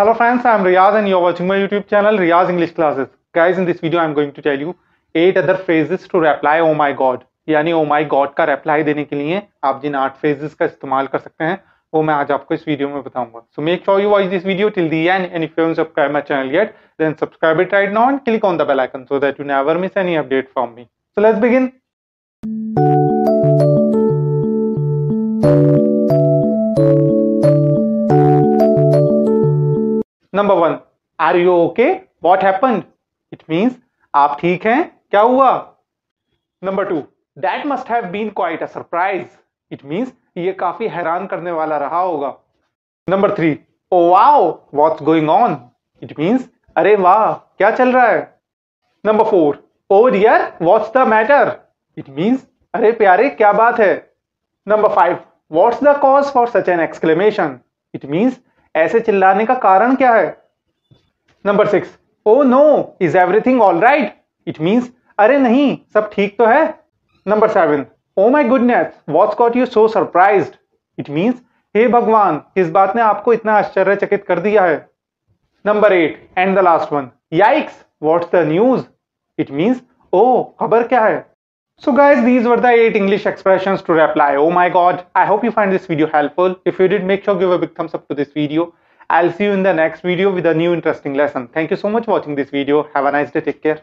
Hello friends, I am riyaz and you are watching my YouTube channel riyaz English Classes. Guys, in this video I am going to tell you eight other phrases to reply oh my god. yani oh my god ka reply dene ke liye aap jin eight phrases ka istemal kar sakte hain wo main aaj aapko is video mein bataunga So make sure you watch this video till the end and if you haven't subscribed my channel yet, then subscribe it right now and click on the bell icon so that you never miss any update from me. So let's begin. Number one are you okay what happen it means आप ठीक हैं क्या हुआ number two that must have been quite a surprise it means ये काफी हैरान करने वाला रहा होगा number three oh wow what going on it means अरे वाह क्या चल रहा है number four oh dear what's the matter it means अरे प्यारे क्या बात है number five what's the cause for such an exclamation it means ऐसे चिल्लाने का कारण क्या है number six oh no is everything all right it means अरे नहीं सब ठीक तो है number seven oh my goodness what caught you so surprise it means हे भगवान किस बात ने आपको इतना आश्चर्यचकित कर दिया है number eight and the last one yikes what's the news it means ओ खबर क्या है So guys, these were the 8 English expressions to reply. Oh my god, I hope you find this video helpful. If you did, make sure give a big thumbs up to this video. I'll see you in the next video with a new interesting lesson. Thank you so much for watching this video. Have a nice day. Take care.